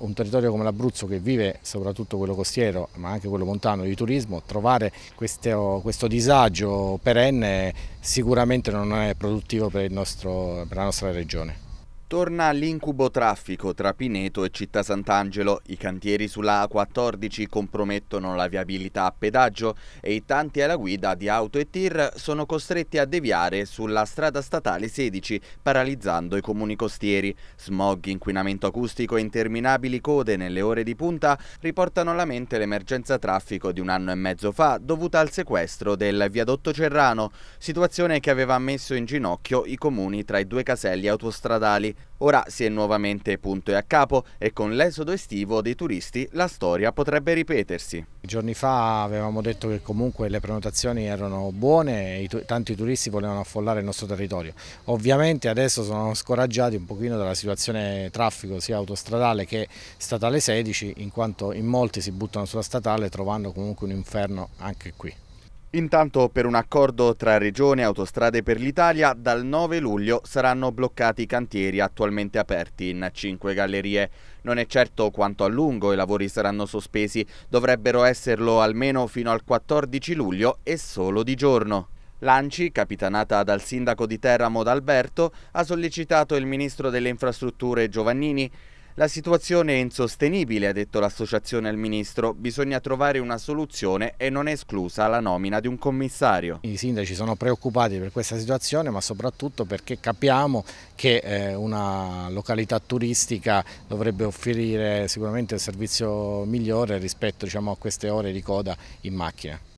un territorio come l'Abruzzo che vive soprattutto quello costiero ma anche quello montano di turismo, trovare questo, questo disagio perenne sicuramente non è produttivo per, nostro, per la nostra regione. Torna l'incubo traffico tra Pineto e Città Sant'Angelo. I cantieri sulla A14 compromettono la viabilità a pedaggio e i tanti alla guida di auto e tir sono costretti a deviare sulla strada statale 16, paralizzando i comuni costieri. Smog, inquinamento acustico e interminabili code nelle ore di punta riportano alla mente l'emergenza traffico di un anno e mezzo fa dovuta al sequestro del viadotto Cerrano, situazione che aveva messo in ginocchio i comuni tra i due caselli autostradali. Ora si è nuovamente punto e a capo e con l'esodo estivo dei turisti la storia potrebbe ripetersi. Giorni fa avevamo detto che comunque le prenotazioni erano buone, e tanti turisti volevano affollare il nostro territorio. Ovviamente adesso sono scoraggiati un pochino dalla situazione traffico sia autostradale che statale 16 in quanto in molti si buttano sulla statale trovando comunque un inferno anche qui. Intanto per un accordo tra Regione e Autostrade per l'Italia dal 9 luglio saranno bloccati i cantieri attualmente aperti in 5 gallerie. Non è certo quanto a lungo i lavori saranno sospesi, dovrebbero esserlo almeno fino al 14 luglio e solo di giorno. L'ANCI, capitanata dal sindaco di Teramo D'Alberto, ha sollecitato il ministro delle infrastrutture Giovannini la situazione è insostenibile, ha detto l'associazione al ministro. Bisogna trovare una soluzione e non è esclusa la nomina di un commissario. I sindaci sono preoccupati per questa situazione, ma soprattutto perché capiamo che eh, una località turistica dovrebbe offrire sicuramente un servizio migliore rispetto diciamo, a queste ore di coda in macchina.